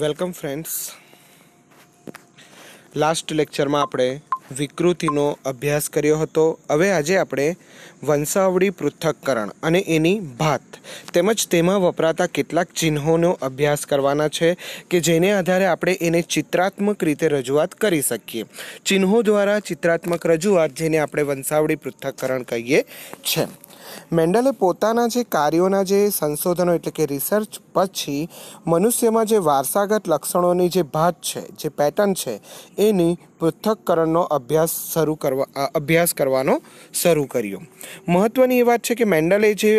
welcome friends last લેક્ચરમાં આપણે વિકૃતિનો અભ્યાસ કર્યો હતો હવે આજે આપણે વંશાવળી પૃથક્કરણ અને એની ભાત તેમજ તેમાં વપરાતા કેટલાક ચિહ્નોનો અભ્યાસ કરવાના છે કે જેને આધારે આપણે એને ચિત્રાત્મક રીતે રજૂઆત કરી શકીએ ચિહ્નો દ્વારા ચિત્રાત્મક રજૂઆત જેને આપણે વંશાવળી પૃથક્કરણ કહીએ છીએ મેન્ડલે પોતાના જે કાર્યોના જે સંશોધનો એટલે કે રિસર્ચ પછી મનુષ્યમાં જે વારસાગત લક્ષણોની જે ભાત છે જે પેટર્ન છે એની પૃથ્થકરણનો અભ્યાસ શરૂ કરવા અભ્યાસ કરવાનો શરૂ કર્યો મહત્ત્વની એ વાત છે કે મેન્ડલે જે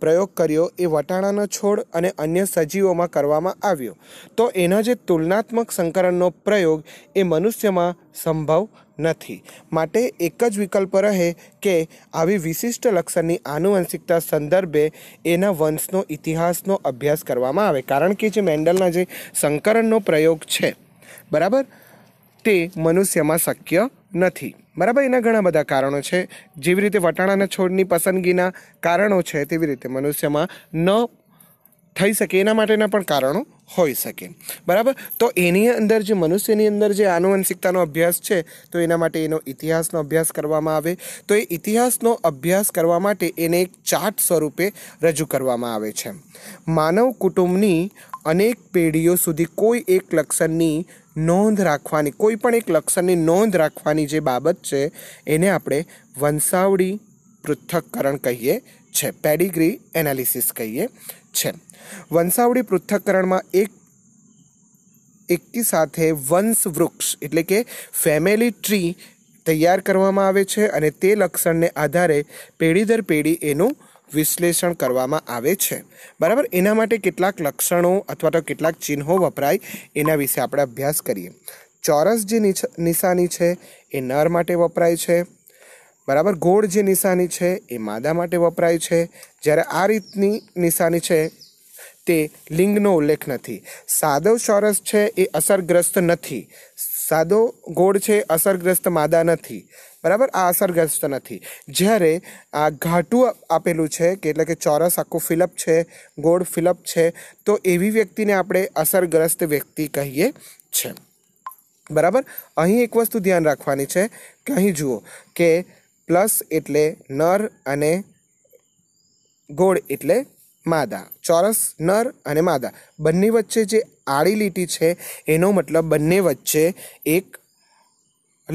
પ્રયોગ કર્યો એ વટાણાનો છોડ અને અન્ય સજીવોમાં કરવામાં આવ્યો તો એના જે તુલનાત્મક સંકરણનો પ્રયોગ એ મનુષ્યમાં સંભવ નથી માટે એક જ વિકલ્પ રહે કે આવી વિશિષ્ટ લક્ષણની આનુવંશિકતા સંદર્ભે એના વંશનો ઇતિહાસનો અભ્યાસ કરવામાં આવે કારણ કે જે મેન્ડલના જે સંકરણનો પ્રયોગ છે બરાબર તે મનુષ્યમાં શક્ય નથી બરાબર એના ઘણા બધા કારણો છે જેવી રીતે વટાણાના છોડની પસંદગીના કારણો છે તેવી રીતે મનુષ્યમાં ન થઈ શકે એના માટેના પણ કારણો હોઈ શકે બરાબર તો એની અંદર જે મનુષ્યની અંદર જે આનુવંશિકતાનો અભ્યાસ છે તો એના માટે એનો ઇતિહાસનો અભ્યાસ કરવામાં આવે તો એ ઇતિહાસનો અભ્યાસ કરવા માટે એને એક ચાર્ટ સ્વરૂપે રજૂ કરવામાં આવે છે માનવ કુટુંબની અનેક પેઢીઓ સુધી કોઈ એક લક્ષણની નોંધ રાખવાની કોઈ પણ એક લક્ષણની નોંધ રાખવાની જે બાબત છે એને આપણે વંશાવળી પૃથ્થકરણ કહીએ છે પેડિગ્રી એનાલિસિસ કહીએ છે વંશાવળી પૃથ્થકરણમાં એક એકી સાથે વંશ વૃક્ષ એટલે કે ફેમિલી ટ્રી તૈયાર કરવામાં આવે છે અને તે લક્ષણને આધારે પેઢી દર પેઢી એનું વિશ્લેષણ કરવામાં આવે છે બરાબર એના માટે કેટલાક લક્ષણો અથવા તો કેટલાક ચિહ્નો વપરાય એના વિશે આપણે અભ્યાસ કરીએ ચોરસ જે નિશાની છે એ નર માટે વપરાય છે બરાબર ગોળ જે નિશાની છે એ માદા માટે વપરાય છે જ્યારે આ રીતની નિશાની છે તે લિંગનો ઉલ્લેખ નથી સાદો ચોરસ છે એ અસરગ્રસ્ત નથી સાદો ગોળ છે અસરગ્રસ્ત માદા નથી બરાબર આ અસરગ્રસ્ત નથી જ્યારે આ ઘાટું આપેલું છે કે એટલે કે ચોરસ આખું ફિલપ છે ગોળ ફિલપ છે તો એવી વ્યક્તિને આપણે અસરગ્રસ્ત વ્યક્તિ કહીએ છે બરાબર અહીં એક વસ્તુ ધ્યાન રાખવાની છે કે અહીં જુઓ કે પ્લસ એટલે નર અને ગોળ એટલે માદા ચોરસ નર અને માદા બંને વચ્ચે જે આડી લીટી છે એનો મતલબ બંને વચ્ચે એક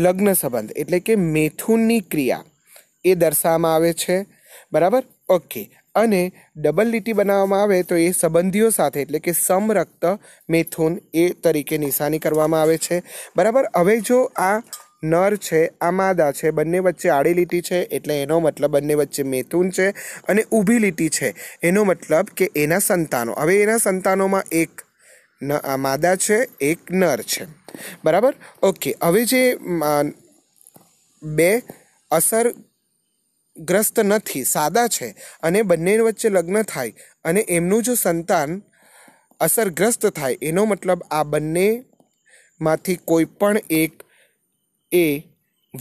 લગ્ન સંબંધ એટલે કે મેથુનની ક્રિયા એ દર્શાવવામાં આવે છે બરાબર ઓકે અને ડબલ લીટી બનાવવામાં આવે તો એ સંબંધીઓ સાથે એટલે કે સમરક્ત મેથુન એ તરીકે નિશાની કરવામાં આવે છે બરાબર હવે જો આ નર છે આ માદા છે બંને વચ્ચે આડી લીટી છે એટલે એનો મતલબ બંને વચ્ચે મેથુન છે અને ઊભી લીટી છે એનો મતલબ કે એના સંતાનો હવે એના સંતાનોમાં એક ન આ માદા છે એક નર છે બરાબર ઓકે હવે જે બે અસર ગ્રસ્ત નથી સાદા છે અને બંને વચ્ચે લગ્ન થાય અને એમનું જો સંતાન અસરગ્રસ્ત થાય એનો મતલબ આ બંનેમાંથી કોઈ પણ એક એ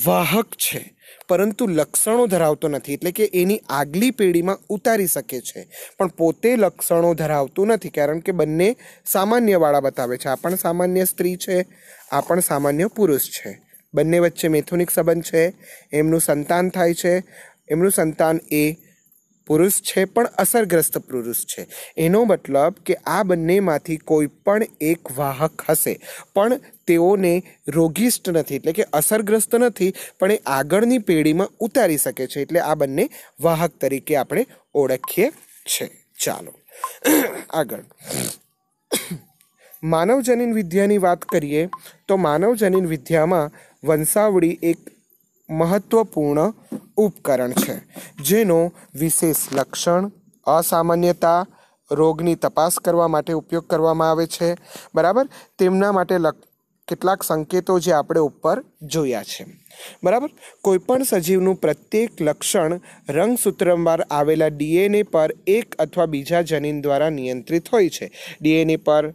વાહક છે પરંતુ લક્ષણો ધરાવતો નથી એટલે કે એની આગલી પેઢીમાં ઉતારી શકે છે પણ પોતે લક્ષણો ધરાવતું નથી કારણ કે બંને સામાન્યવાળા બતાવે છે આ પણ સામાન્ય સ્ત્રી છે આ પણ સામાન્ય પુરુષ છે બંને વચ્ચે મેથુનિક સંબંધ છે એમનું સંતાન થાય છે એમનું સંતાન એ પુરુષ છે પણ અસરગ્રસ્ત પુરુષ છે એનો મતલબ કે આ બંનેમાંથી કોઈ પણ એક વાહક હશે પણ તેઓને રોગિષ્ટ નથી એટલે કે અસરગ્રસ્ત નથી પણ એ આગળની પેઢીમાં ઉતારી શકે છે એટલે આ બંને વાહક તરીકે આપણે ઓળખીએ છે ચાલો આગળ માનવજનીન વિદ્યાની વાત કરીએ તો માનવજનીન વિદ્યામાં વંશાવળી એક મહત્વપૂર્ણ ઉપકરણ છે જેનો વિશેષ લક્ષણ અસામાન્યતા રોગની તપાસ કરવા માટે ઉપયોગ કરવામાં આવે છે બરાબર તેમના માટે કેટલાક સંકેતો જે આપણે ઉપર જોયા છે બરાબર કોઈપણ સજીવનું પ્રત્યેક લક્ષણ રંગસૂત્રમાં આવેલા ડીએનએ પર એક અથવા બીજા જનીન દ્વારા નિયંત્રિત હોય છે ડીએનએ પર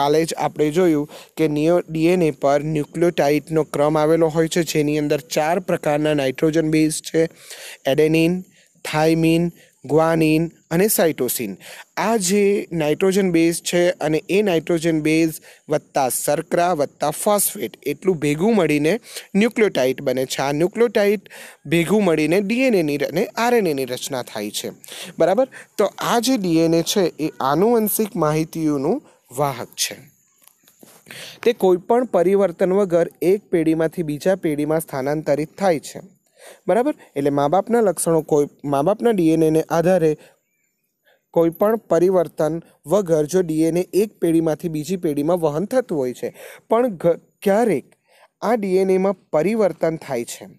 કાલે જ આપણે જોયું કે નિયો ડીએનએ પર ન્યુક્લિયોટાઇડનો ક્રમ આવેલો હોય છે જેની અંદર ચાર પ્રકારના નાઇટ્રોજન બેઝ છે એડેનિન થાઇમિન ગ્વાનિન અને સાઇટોસિન આ જે નાઇટ્રોજન બેઝ છે અને એ નાઇટ્રોજન બેઝ વત્તા સરકરા વત્તા ફોસ્ફેટ એટલું ભેગું મળીને ન્યુક્લિયોટાઇટ બને છે આ ન્યુક્લિયોટાઇટ ભેગું મળીને ડીએનએની અને આરએનએની રચના થાય છે બરાબર તો આ જે ડીએનએ છે એ આનુવંશિક માહિતીઓનું વાહક છે તે કોઈપણ પરિવર્તન વગર એક પેઢીમાંથી બીજા પેઢીમાં સ્થાનાંતરિત થાય છે બરાબર એટલે મા બાપના લક્ષણો કોઈ મા બાપના ડીએનએને આધારે કોઈપણ પરિવર્તન વગર જો ડીએનએ એક પેઢીમાંથી બીજી પેઢીમાં વહન થતું હોય છે પણ ક્યારેક આ ડીએનએમાં પરિવર્તન થાય છે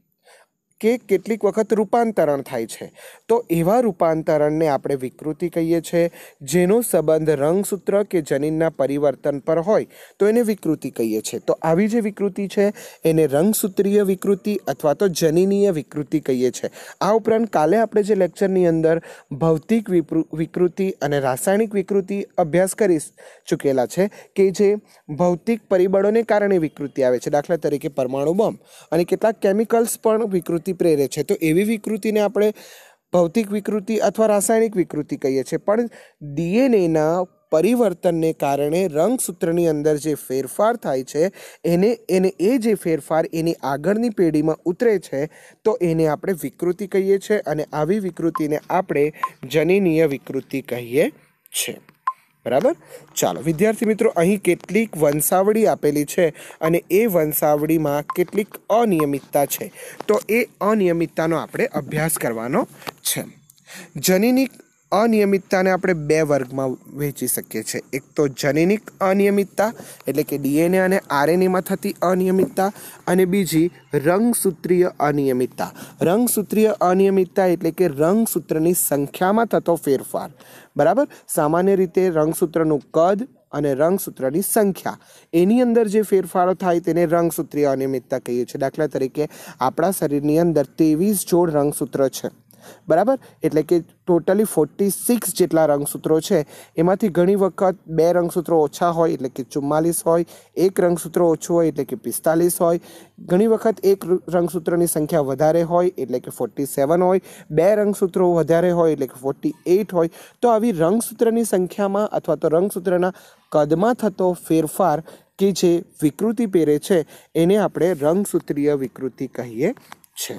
કે કેટલીક વખત રૂપાંતરણ થાય છે તો એવા રૂપાંતરણને આપણે વિકૃતિ કહીએ છીએ જેનો સંબંધ રંગસૂત્ર કે જનીનના પરિવર્તન પર હોય તો એને વિકૃતિ કહીએ છીએ તો આવી જે વિકૃતિ છે એને રંગસૂત્રીય વિકૃતિ અથવા તો જનીનીય વિકૃતિ કહીએ છીએ આ ઉપરાંત કાલે આપણે જે લેક્ચરની અંદર ભૌતિક વિકૃતિ અને રાસાયણિક વિકૃતિ અભ્યાસ કરી ચૂકેલા છે કે જે ભૌતિક પરિબળોને કારણે વિકૃતિ આવે છે દાખલા તરીકે પરમાણુ બોમ્બ અને કેટલાક કેમિકલ્સ પણ વિકૃતિ વિકૃતિ પ્રેરે છે તો એવી વિકૃતિને આપણે ભૌતિક વિકૃતિ અથવા રાસાયણિક વિકૃતિ કહીએ છીએ પણ ડીએનએના પરિવર્તનને કારણે રંગસૂત્રની અંદર જે ફેરફાર થાય છે એને એને એ જે ફેરફાર એની આગળની પેઢીમાં ઉતરે છે તો એને આપણે વિકૃતિ કહીએ છીએ અને આવી વિકૃતિને આપણે જનીનીય વિકૃતિ કહીએ છીએ બરાબર ચાલો વિદ્યાર્થી મિત્રો અહીં કેટલીક વંશાવળી આપેલી છે અને એ વંશાવળીમાં કેટલીક અનિયમિતતા છે તો એ અનિયમિતતાનો આપણે અભ્યાસ કરવાનો છે જનીની અનિયમિતતાને આપણે બે વર્ગમાં વહેંચી શકીએ છીએ એક તો જનીનિક અનિયમિતતા એટલે કે ડીએનએ અને આરએનએમાં થતી અનિયમિતતા અને બીજી રંગસૂત્રીય અનિયમિતતા રંગસૂત્રીય અનિયમિતતા એટલે કે રંગસૂત્રની સંખ્યામાં થતો ફેરફાર બરાબર સામાન્ય રીતે રંગસૂત્રનું કદ અને રંગસૂત્રની સંખ્યા એની અંદર જે ફેરફારો થાય તેને રંગસૂત્રીય અનિયમિતતા કહીએ છીએ દાખલા તરીકે આપણા શરીરની અંદર ત્રેવીસ જોડ રંગસૂત્ર છે બરાબર એટલે કે ટોટલી ફોર્ટી સિક્સ જેટલા રંગસૂત્રો છે એમાંથી ઘણી વખત બે રંગસૂત્રો ઓછા હોય એટલે કે ચુમ્માલીસ હોય એક રંગસૂત્રો ઓછું હોય એટલે કે પિસ્તાલીસ હોય ઘણી વખત એક રંગસૂત્રની સંખ્યા વધારે હોય એટલે કે ફોર્ટી સેવન હોય બે રંગસૂત્રો વધારે હોય એટલે કે ફોર્ટી એઇટ હોય તો આવી રંગસૂત્રની સંખ્યામાં અથવા તો રંગસૂત્રના કદમાં થતો ફેરફાર કે જે વિકૃતિ પહેરે છે એને આપણે રંગસૂત્રીય વિકૃતિ કહીએ છે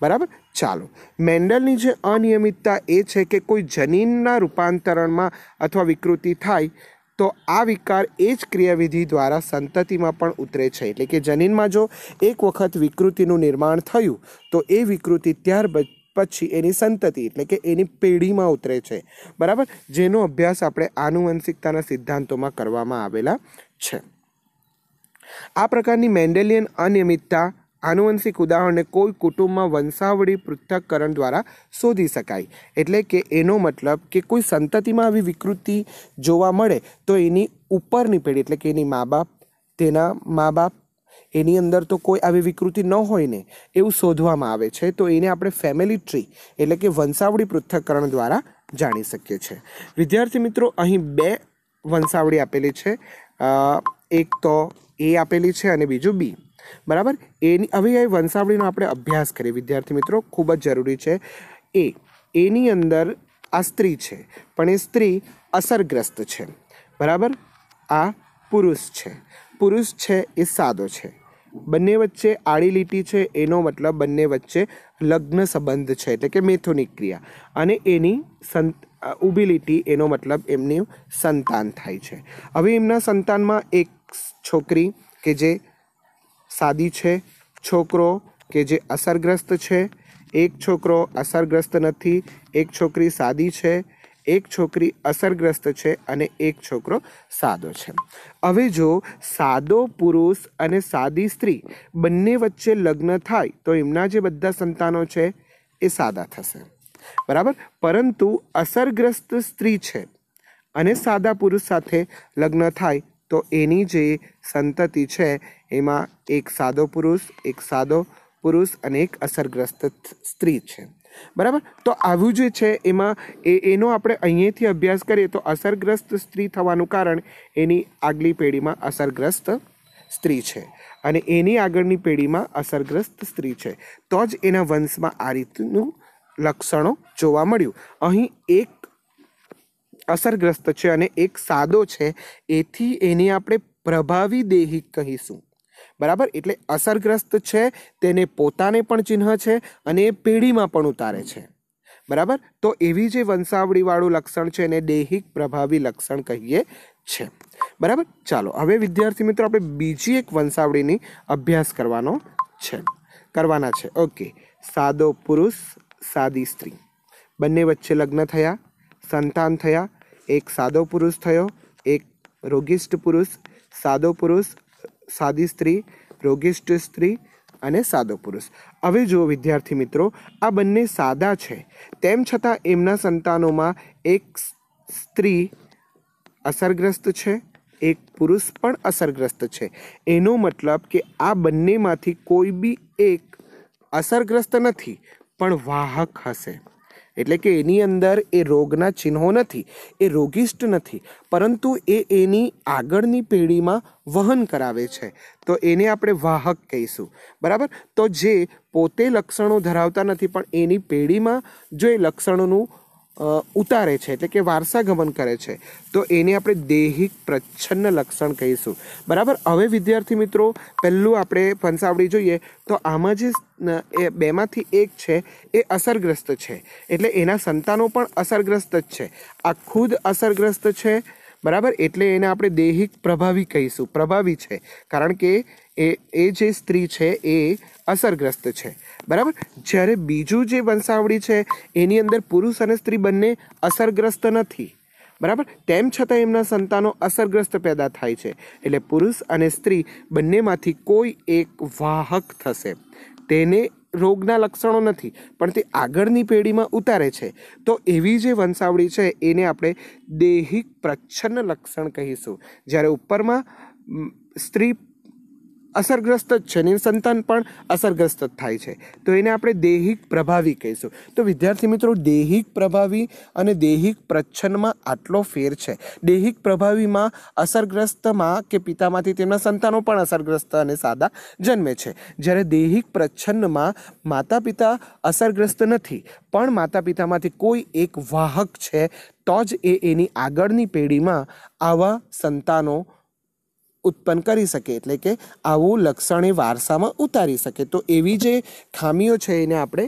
બરાબર ચાલો મેન્ડલની જે અનિયમિતતા એ છે કે કોઈ જનીનના રૂપાંતરણમાં અથવા વિકૃતિ થાય તો આ વિકાર એ જ ક્રિયાવિધિ દ્વારા સંતતિમાં પણ ઉતરે છે એટલે કે જનીનમાં જો એક વખત વિકૃતિનું નિર્માણ થયું તો એ વિકૃતિ ત્યાર પછી એની સંતતિ એટલે કે એની પેઢીમાં ઉતરે છે બરાબર જેનો અભ્યાસ આપણે આનુવંશિકતાના સિદ્ધાંતોમાં કરવામાં આવેલા છે આ પ્રકારની મેન્ડેલિયન અનિયમિતતા આનુવંશિક ઉદાહરણને કોઈ કુટુંબમાં વંશાવળી પૃથ્થકરણ દ્વારા શોધી શકાય એટલે કે એનો મતલબ કે કોઈ સંતતિમાં આવી વિકૃતિ જોવા મળે તો એની ઉપરની પેઢી એટલે કે એની મા બાપ તેના મા બાપ એની અંદર તો કોઈ આવી વિકૃતિ ન હોય ને એવું શોધવામાં આવે છે તો એને આપણે ફેમિલી ટ્રી એટલે કે વંશાવળી પૃથ્થકરણ દ્વારા જાણી શકીએ છીએ વિદ્યાર્થી મિત્રો અહીં બે વંશાવળી આપેલી છે એક તો એ આપેલી છે અને બીજું બી બરાબર એની હવે એ વંશાવળીનો આપણે અભ્યાસ કરીએ વિદ્યાર્થી મિત્રો ખૂબ જ જરૂરી છે એ એની અંદર આ સ્ત્રી છે પણ એ સ્ત્રી અસરગ્રસ્ત છે બરાબર આ પુરુષ છે પુરુષ છે એ સાદો છે બંને વચ્ચે આડી લીટી છે એનો મતલબ બંને વચ્ચે લગ્ન સંબંધ છે એટલે કે મેથોનિક ક્રિયા અને એની સંત ઊભી લીટી એનો મતલબ એમની સંતાન થાય છે હવે એમના સંતાનમાં એક છોકરી કે જે સાદી છે છોકરો કે જે અસરગ્રસ્ત છે એક છોકરો અસરગ્રસ્ત નથી એક છોકરી સાદી છે એક છોકરી અસરગ્રસ્ત છે અને એક છોકરો સાદો છે હવે જો સાદો પુરુષ અને સાદી સ્ત્રી બંને વચ્ચે લગ્ન થાય તો એમના જે બધા સંતાનો છે એ સાદા થશે બરાબર પરંતુ અસરગ્રસ્ત સ્ત્રી છે અને સાદા પુરુષ સાથે લગ્ન થાય તો એની જે સંતતિ છે એમાં એક સાદો પુરુષ એક સાદો પુરુષ અને એક અસરગ્રસ્ત સ્ત્રી છે બરાબર તો આવું જે છે એમાં એ એનો આપણે અહીંયાથી અભ્યાસ કરીએ તો અસરગ્રસ્ત સ્ત્રી થવાનું કારણ એની આગલી પેઢીમાં અસરગ્રસ્ત સ્ત્રી છે અને એની આગળની પેઢીમાં અસરગ્રસ્ત સ્ત્રી છે તો જ એના વંશમાં આ રીતનું લક્ષણો જોવા મળ્યું અહીં એક અસરગ્રસ્ત છે અને એક સાદો છે એથી એને આપણે પ્રભાવી દેહી કહીશું બરાબર એટલે અસરગ્રસ્ત છે તેને પોતાને પણ ચિહ્ન છે અને એ પેઢીમાં પણ ઉતારે છે બરાબર તો એવી જે વંશાવળીવાળું લક્ષણ છે એને દૈહિક પ્રભાવી લક્ષણ કહીએ છે બરાબર ચાલો હવે વિદ્યાર્થી મિત્રો આપણે બીજી એક વંશાવળીની અભ્યાસ કરવાનો છે કરવાના છે ઓકે સાદો પુરુષ સાદી સ્ત્રી બંને વચ્ચે લગ્ન થયા સંતાન થયા એક સાદો પુરુષ થયો એક રોગિષ્ટ પુરુષ સાદો પુરુષ સાદી સ્ત્રી રોગિષ્ટ સ્ત્રી અને સાદો પુરુષ હવે જુઓ વિદ્યાર્થી મિત્રો આ બંને સાદા છે તેમ છતાં એમના સંતાનોમાં એક સ્ત્રી અસરગ્રસ્ત છે એક પુરુષ પણ અસરગ્રસ્ત છે એનો મતલબ કે આ બંનેમાંથી કોઈ બી એક અસરગ્રસ્ત નથી પણ વાહક હશે એટલે કે એની અંદર એ રોગના ચિહ્નો નથી એ રોગિષ્ટ નથી પરંતુ એ એની આગળની પેઢીમાં વહન કરાવે છે તો એને આપણે વાહક કહીશું બરાબર તો જે પોતે લક્ષણો ધરાવતા નથી પણ એની પેઢીમાં જો એ લક્ષણોનું ઉતારે છે એટલે કે વારસાગમન કરે છે તો એને આપણે દૈહિક પ્રચ્છન્ન લક્ષણ કહીશું બરાબર હવે વિદ્યાર્થી મિત્રો પહેલું આપણે ફંસાવડી જોઈએ તો આમાં જે એ બેમાંથી એક છે એ અસરગ્રસ્ત છે એટલે એના સંતાનો પણ અસરગ્રસ્ત જ છે આ ખુદ અસરગ્રસ્ત છે બરાબર એટલે એને આપણે દૈહિક પ્રભાવી કહીશું પ્રભાવી છે કારણ કે એ એ જે સ્ત્રી છે એ અસરગ્રસ્ત છે બરાબર જ્યારે બીજું જે વંશાવળી છે એની અંદર પુરુષ અને સ્ત્રી બંને અસરગ્રસ્ત નથી બરાબર તેમ છતાં એમના સંતાનો અસરગ્રસ્ત પેદા થાય છે એટલે પુરુષ અને સ્ત્રી બંનેમાંથી કોઈ એક વાહક થશે તેને રોગના લક્ષણો નથી પણ તે આગળની પેઢીમાં ઉતારે છે તો એવી જે વંશાવળી છે એને આપણે દૈહિક પ્રચ્છન્ન લક્ષણ કહીશું જ્યારે ઉપરમાં સ્ત્રી અસરગ્રસ્ત જ છે એની સંતાન પણ અસરગ્રસ્ત જ થાય છે તો એને આપણે દૈહિક પ્રભાવી કહીશું તો વિદ્યાર્થી મિત્રો દૈહિક પ્રભાવી અને દૈહિક પ્રચ્છન્નમાં આટલો ફેર છે દૈહિક પ્રભાવીમાં અસરગ્રસ્તમાં કે પિતામાંથી તેમના સંતાનો પણ અસરગ્રસ્ત અને સાદા જન્મે છે જ્યારે દૈહિક પ્રચ્છન્નમાં માતા પિતા અસરગ્રસ્ત નથી પણ માતા પિતામાંથી કોઈ એક વાહક છે તો જ એ એની આગળની પેઢીમાં આવા સંતાનો ઉત્પન્ન કરી શકે એટલે કે આવું લક્ષણ એ વારસામાં ઉતારી શકે તો એવી જે ખામીઓ છે એને આપણે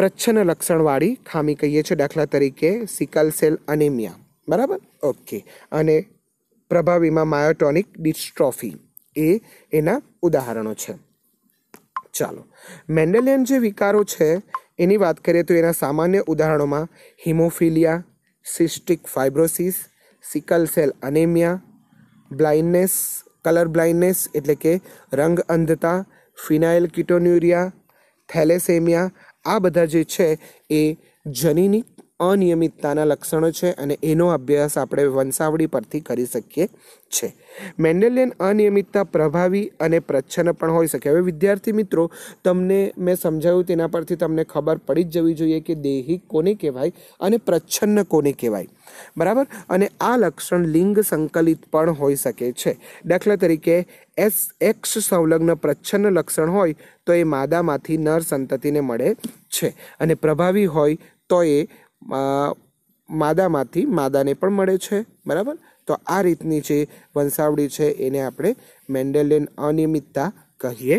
પ્રચ્છન્ન લક્ષણવાળી ખામી કહીએ છીએ દાખલા તરીકે સિકલ સેલ અનેમિયા બરાબર ઓકે અને પ્રભાવીમાં માયોટોનિક ડિસ્ટ્રોફી એ એના ઉદાહરણો છે ચાલો મેન્ડેલિયન જે વિકારો છે એની વાત કરીએ તો એના સામાન્ય ઉદાહરણોમાં haemophilia cystic fibrosis sickle cell anaemia blindness colour blindness એટલે કે રંગ અંધતા ફિનાઇલ કિટોન્યુરિયા થેલેસેમિયા આ બધા જે છે એ જનીની અનિયમિતતાના લક્ષણો છે અને એનો અભ્યાસ આપણે વંશાવળી પરથી કરી શકીએ છે મેન્ડેલિયન અનિયમિતતા પ્રભાવી અને પ્રચ્છન્ન પણ હોઈ શકે હવે વિદ્યાર્થી મિત્રો તમને મેં સમજાવ્યું તેના પરથી તમને ખબર પડી જ જવી જોઈએ કે દેહી કોને કહેવાય અને પ્રચ્છન્ન કોને કહેવાય બરાબર અને આ લક્ષણ લિંગ સંકલિત પણ હોઈ શકે છે દાખલા તરીકે એસ એક્સ સંલગ્ન પ્રચ્છન્ન લક્ષણ હોય તો એ માદામાંથી નર સંતતિને મળે છે અને પ્રભાવી હોય તો એ માદામાંથી માદાને પણ મળે છે બરાબર તો આ રીતની જે વંશાવળી છે એને આપણે મેન્ડેલિયન અનિયમિતતા કહીએ